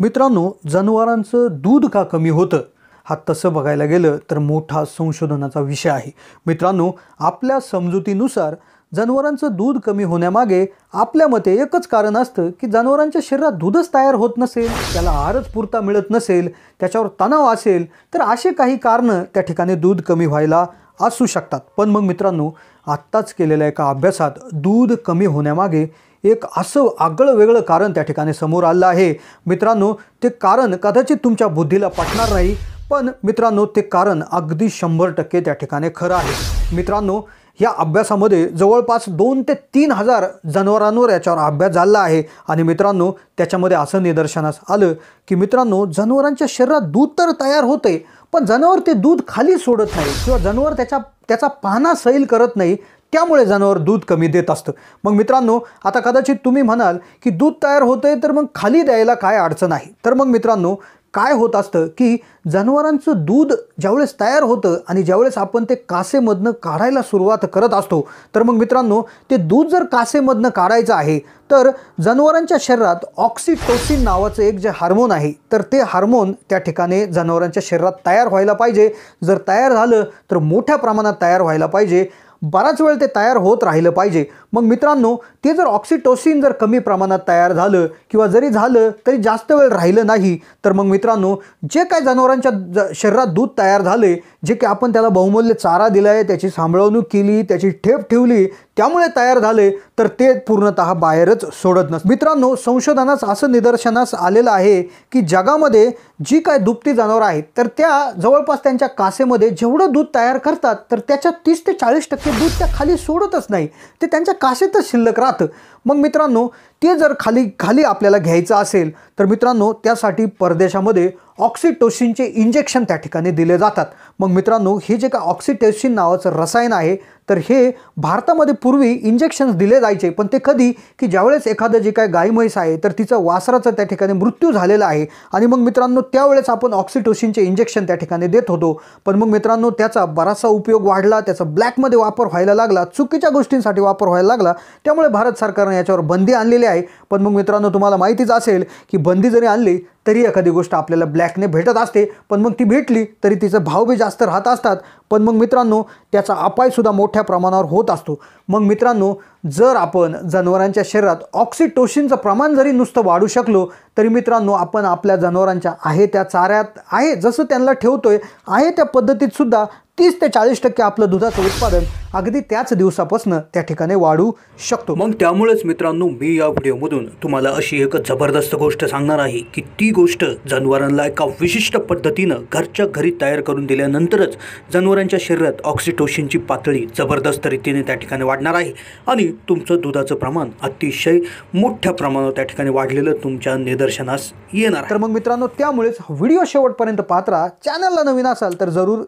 मित्रांनो जनावरांचं दूध का कमी होतं हा तसं बघायला गेलं तर मोठा संशोधनाचा विषय आहे मित्रांनो आपल्या समजुतीनुसार जनावरांचं दूध कमी होण्यामागे आपल्या मते एकच कारण असतं की जनावरांच्या शरीरात दूधच तयार होत नसेल त्याला आहारच पुरता मिळत नसेल त्याच्यावर तणाव असेल तर असे काही कारणं त्या ठिकाणी दूध कमी व्हायला असू शकतात पण मग मित्रांनो आत्ताच केलेल्या एका अभ्यासात दूध कमी होण्यामागे एक असं आगळं वेगळं कारण त्या ठिकाणी समोर आलं आहे मित्रांनो ते कारण कदाचित तुमच्या बुद्धीला पटणार नाही पण मित्रांनो ते कारण अगदी शंभर टक्के त्या ठिकाणी खरं आहे मित्रांनो या अभ्यासामध्ये जवळपास दोन ते तीन हजार जनावरांवर याच्यावर अभ्यास झाला आहे आणि मित्रांनो त्याच्यामध्ये असं निदर्शनास आलं की मित्रांनो जनावरांच्या शरीरात दूध तर तयार होते पण जनावर ते दूध खाली सोडत नाही किंवा जनावर त्याच्या त्याचा पाहणा सैल करत नाही त्यामुळे जनावर दूध कमी देत असतं मग मित्रांनो आता कदाचित तुम्ही म्हणाल की दूध तयार होतंय तर मग खाली द्यायला काय अडचण आहे तर मग मित्रांनो काय होत असतं की जनावरांचं दूध ज्यावेळेस तयार होतं आणि ज्यावेळेस आपण ते कासेमधनं काढायला सुरुवात करत असतो तर मग मित्रांनो ते दूध जर कासेमधनं काढायचं आहे तर जनावरांच्या शरीरात ऑक्सिटोसिन नावाचं एक जे हार्मोन आहे तर ते हार्मोन त्या ठिकाणी जनावरांच्या शरीरात तयार व्हायला पाहिजे जर तयार झालं तर मोठ्या प्रमाणात तयार व्हायला पाहिजे बराच वेळ ते तयार होत राहिलं पाहिजे मग मित्रांनो ते जर ऑक्सिटोसिन जर कमी प्रमाणात तयार झालं किंवा जरी झालं तरी जास्त वेळ राहिलं नाही तर मग मित्रांनो जे काय जनावरांच्या शरीरात दूध तयार झाले जे की आपण त्याला बहुमूल्य चारा दिला आहे त्याची सांभाळवणूक केली त्याची ठेप ठेवली त्यामुळे तयार झाले तर ते पूर्णतः बाहेरच सोडत नसत मित्रांनो संशोधनास असं निदर्शनास आलेलं आहे की जगामध्ये जी काय दुभती जनावरं आहेत तर त्या जवळपास त्यांच्या कासेमध्ये जेवढं दूध तयार करतात तर त्याच्या तीस ते चाळीस टक्के दूध त्या खाली सोडतच नाही ते त्यांच्या कासेतच शिल्लक राहतं मग मित्रांनो ते जर खाली खाली आपल्याला घ्यायचं असेल तर मित्रांनो त्यासाठी परदेशामध्ये ऑक्सिटोसिनचे इंजेक्शन त्या ठिकाणी दिले जातात मग मित्रांनो हे जे काय ऑक्सिटोसिन नावाचं रसायन आहे तर हे भारतामध्ये पूर्वी इंजेक्शन्स दिले जायचे पण ते कधी की ज्यावेळेस एखादं जे काय गाय म्हैस आहे तर तिचं वासराचं त्या ठिकाणी मृत्यू झालेला आहे आणि मग मित्रांनो त्यावेळेस आपण ऑक्सिटोसिनचे इंजेक्शन त्या ठिकाणी देत होतो पण मग मित्रांनो त्याचा बराचसा उपयोग वाढला त्याचा ब्लॅकमध्ये वापर व्हायला लागला चुकीच्या गोष्टींसाठी वापर व्हायला लागला त्यामुळे भारत सरकारने याच्यावर बंदी आणलेली आहे पण मग मित्रांनो तुम्हाला माहितीच असेल की बंदी जरी आणली तरी एखादी गोष्ट आपल्याला ब्लॅकने भेटत असते पण मग ती भेटली तरी तिचं भाव बी जास्त राहत असतात पण मग मित्रांनो त्याचा अपायसुद्धा मोठ्या प्रमाणावर होत असतो मग मित्रांनो जर आपण जनावरांच्या शरीरात ऑक्सिटोशिनचं प्रमाण जरी नुसतं वाढू शकलो तरी मित्रांनो आपण आपल्या जनावरांच्या आहे त्या चाऱ्यात आहे जसं त्यांना ठेवतो आहे आहे त्या पद्धतीतसुद्धा तीस ते चाळीस टक्के आपलं दुधाचं उत्पादन अगदी त्याच दिवसापासून त्या ठिकाणी वाढू शकतो मग त्यामुळेच मित्रांनो मी या व्हिडिओमधून तुम्हाला अशी एक जबरदस्त गोष्ट सांगणार आहे की ती गोष्ट जनावरांना एका विशिष्ट पद्धतीनं घरच्या घरी तयार करून दिल्यानंतरच जनावरांच्या शरीरात ऑक्सिटोशिनची पातळी जबरदस्त रीतीने त्या ठिकाणी वाढणार आहे आणि तुमचं दुधाचं प्रमाण अतिशय मोठ्या प्रमाणावर त्या ठिकाणी वाढलेलं तुमच्या निदर्शनास येणार तर मग मित्रांनो त्यामुळेच व्हिडिओ शेवटपर्यंत पात्रा चॅनलला नवीन असाल तर जरूर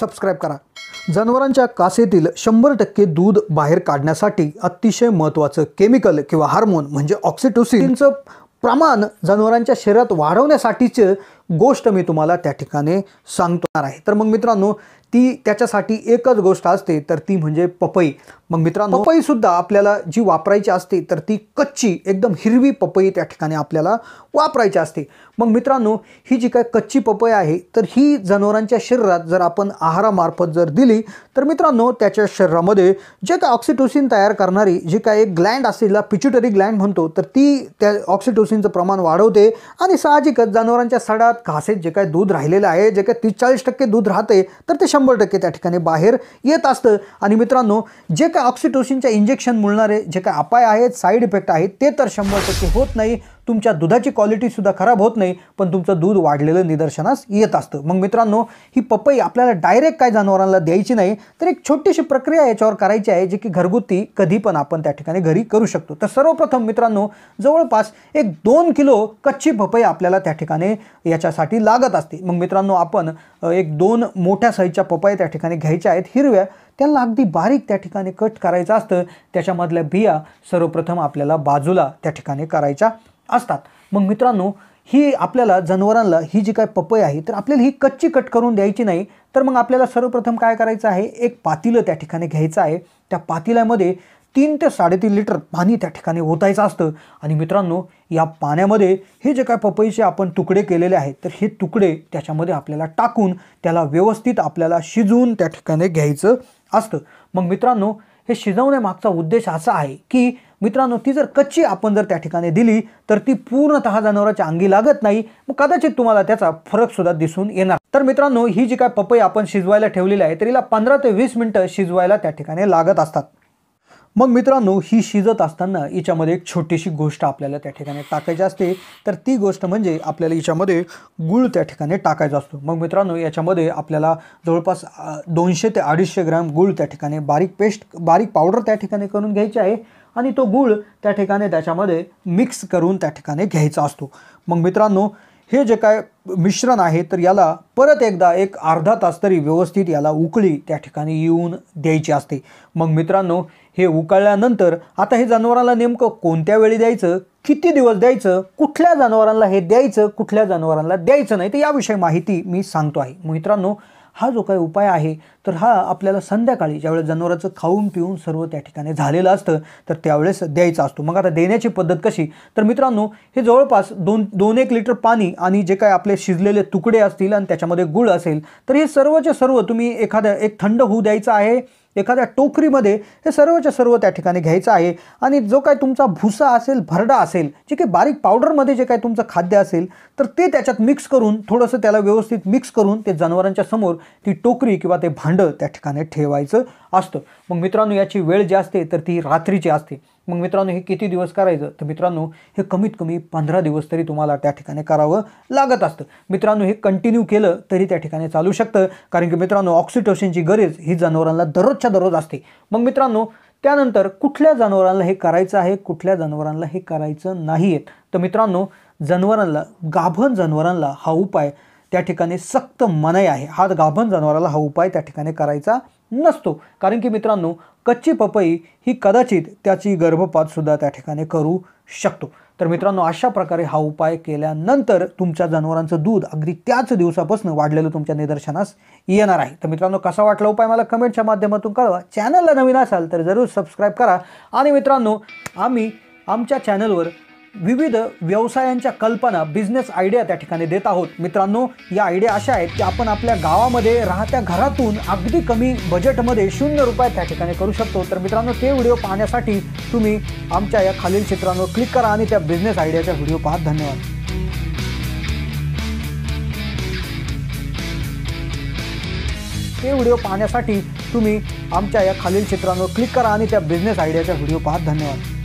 सबस्क्राईब करा जनावरांच्या कासेतील शंभर टक्के दूध बाहेर काढण्यासाठी अतिशय महत्त्वाचं केमिकल किंवा हार्मोन म्हणजे ऑक्सिटोसिनचं प्रमाण जनावरांच्या शरीरात वाढवण्यासाठीचे गोष्ट मी तुम्हाला त्या ठिकाणी सांगणार आहे तर मग मित्रांनो ती त्याच्यासाठी एकच गोष्ट असते तर ती म्हणजे पपई मग मित्रांनो पपईसुद्धा आपल्याला जी वापरायची असते तर ती कच्ची एकदम हिरवी पपई त्या ठिकाणी आपल्याला वापरायची असते मग मित्रांनो ही जी काय कच्ची पपई आहे तर ही जनावरांच्या शरीरात जर आपण आहारामार्फत जर दिली तर मित्रांनो त्याच्या शरीरामध्ये जे काय ऑक्सिटोसिन तयार करणारी जी काय एक ग्लँड असते ला पिच्युटरी ग्लँड म्हणतो तर ती त्या ऑक्सिटोसिनचं प्रमाण वाढवते आणि साहजिकच जनावरांच्या सडात कासे जे काय दूध राहिलेलं आहे जे काय तीस चाळीस टक्के दूध राहते तर ते शंभर टक्के त्या ठिकाणी बाहेर येत असतं आणि मित्रांनो जे काय ऑक्सिटोसिनच्या इंजेक्शन मिळणारे जे काय अपाय आहेत साईड इफेक्ट आहेत ते तर शंभर टक्के होत नाही तुमच्या दुधाची क्वालिटीसुद्धा खराब होत नाही पण तुमचं दूध वाढलेलं निदर्शनास येत असतं मग मित्रांनो ही पपई आपल्याला डायरेक्ट काय जनावरांना द्यायची नाही तर एक छोटीशी प्रक्रिया याच्यावर करायची आहे जी की घरगुती कधी पण आपण त्या ठिकाणी घरी करू शकतो तर सर्वप्रथम मित्रांनो जवळपास एक दोन किलो कच्ची पपई आपल्याला त्या ठिकाणी याच्यासाठी लागत असते मग मित्रांनो आपण एक दोन मोठ्या साईजच्या पपई त्या ठिकाणी घ्यायच्या आहेत हिरव्या त्यांना अगदी बारीक त्या ठिकाणी कट करायचं असतं त्याच्यामधल्या बिया सर्वप्रथम आपल्याला बाजूला त्या ठिकाणी करायच्या असतात मग मित्रांनो ही आपल्याला जनावरांना ही जी काय पपई आहे तर आपल्याला ही कच्ची कट करून द्यायची नाही तर मग आपल्याला सर्वप्रथम काय करायचं आहे एक पातीलं त्या ठिकाणी घ्यायचं आहे त्या पातील्यामध्ये तीन ते साडेतीन लिटर पाणी त्या ठिकाणी ओतायचं असतं आणि मित्रांनो या पाण्यामध्ये हे जे काय पपईचे आपण तुकडे केलेले आहेत तर हे तुकडे त्याच्यामध्ये आपल्याला टाकून त्याला व्यवस्थित आपल्याला शिजवून त्या ठिकाणी घ्यायचं असतं मग मित्रांनो हे शिजवण्यामागचा उद्देश असा आहे की मित्रांनो ती जर कच्ची आपण जर त्या ठिकाणी दिली तर ती पूर्णतः जनावराच्या अंगी लागत नाही मग कदाचित तुम्हाला त्याचा फरक सुद्धा दिसून येणार तर मित्रांनो ही जी काय पपई आपण शिजवायला ठेवलेली आहे तर हिला पंधरा ते वीस मिनटं शिजवायला त्या ठिकाणी लागत असतात मग मित्रांनो ही शिजत असताना याच्यामध्ये एक छोटीशी गोष्ट आपल्याला त्या ठिकाणी टाकायची असते तर ती गोष्ट म्हणजे आपल्याला याच्यामध्ये गुळ त्या ठिकाणी टाकायचा असतो मग मित्रांनो याच्यामध्ये आपल्याला जवळपास दोनशे ते अडीचशे ग्रॅम गुळ त्या ठिकाणी बारीक पेस्ट बारीक पावडर त्या ठिकाणी करून घ्यायची आहे आणि तो गूळ त्या ठिकाणी त्याच्यामध्ये मिक्स करून त्या ठिकाणी घ्यायचा असतो मग मित्रांनो हे जे काय मिश्रण आहे तर याला परत एकदा एक अर्धा तास तरी व्यवस्थित याला उकळी त्या ठिकाणी येऊन द्यायची असते मग मित्रांनो हे उकळल्यानंतर आता हे जनावरांना नेमकं कोणत्या वेळी द्यायचं किती दिवस द्यायचं कुठल्या जनावरांना हे द्यायचं कुठल्या जनावरांना द्यायचं नाही तर याविषयी माहिती मी सांगतो आहे मित्रांनो हा जो काही उपाय आहे तर हा आपल्याला संध्याकाळी ज्यावेळेस जनावराचं खाऊन पिऊन सर्व त्या ठिकाणी झालेलं असतं तर त्यावेळेस द्यायचा असतो मग आता देण्याची पद्धत कशी तर मित्रांनो हे जवळपास दोन दोन एक लिटर पाणी आणि जे काय आपले शिजलेले तुकडे असतील आणि त्याच्यामध्ये गुळ असेल तर हे सर्वचे सर्व तुम्ही एखाद्या एक थंड होऊ द्यायचं आहे एखाद्या टोकरीमध्ये हे सर्वच्या सर्व त्या ठिकाणी घ्यायचं आहे आणि जो काय तुमचा भुसा असेल भरडा असेल जे काही बारीक पावडरमध्ये जे काय तुमचं खाद्य असेल तर ते त्याच्यात मिक्स करून थोडंसं त्याला व्यवस्थित मिक्स करून ते जनावरांच्या समोर ती टोकरी किंवा ते भांडं त्या ठिकाणी ठेवायचं असतं मग मित्रांनो याची वेळ जी असते तर ती रात्रीची असते मग मित्रांनो हे किती दिवस करायचं तर मित्रांनो हे कमीत कमी पंधरा दिवस तरी तुम्हाला त्या ठिकाणी करावं लागत असतं मित्रांनो हे कंटिन्यू केलं तरी त्या ठिकाणी चालू शकतं कारण की मित्रांनो ऑक्सिटोशनची गरज ही जनावरांना दररोजच्या दररोज असते मग मित्रांनो त्यानंतर कुठल्या जनावरांना हे करायचं आहे कुठल्या जनावरांना हे करायचं नाही आहे तर मित्रांनो जनावरांना गाभण जनावरांना हा उपाय त्या ठिकाणी सक्त मनाई आहे हा गाभण जनावराला हा उपाय त्या ठिकाणी करायचा नसतो कारण की मित्रांनो कच्ची पपई ही कदाचित त्याची गर्भपातसुद्धा त्या ठिकाणी करू शकतो तर मित्रांनो अशा प्रकारे हा उपाय केल्यानंतर तुमच्या जनावरांचं दूध अगदी त्याच दिवसापासून वाढलेलं तुमच्या निदर्शनास येणार आहे तर मित्रांनो कसा वाटला उपाय मला कमेंटच्या माध्यमातून कळवा चॅनलला नवीन असाल तर जरूर सबस्क्राईब करा आणि मित्रांनो आम्ही आमच्या चॅनलवर विविध व्यवसायांच्या कल्पना बिझनेस आयडिया त्या ठिकाणी देत आहोत मित्रांनो या आयडिया अशा आहेत की आपण आपल्या गावामध्ये राहत्या घरातून अगदी कमी बजेटमध्ये शून्य रुपयात त्या ठिकाणी करू शकतो तर मित्रांनो ते व्हिडिओ पाहण्यासाठी तुम्ही आमच्या या खालील चित्रांवर क्लिक करा आणि त्या बिझनेस आयडियाचा व्हिडिओ पाहत धन्यवाद ते व्हिडिओ पाहण्यासाठी तुम्ही आमच्या या खालील चित्रांवर क्लिक करा आणि त्या बिझनेस आयडियाचा व्हिडिओ पाहत धन्यवाद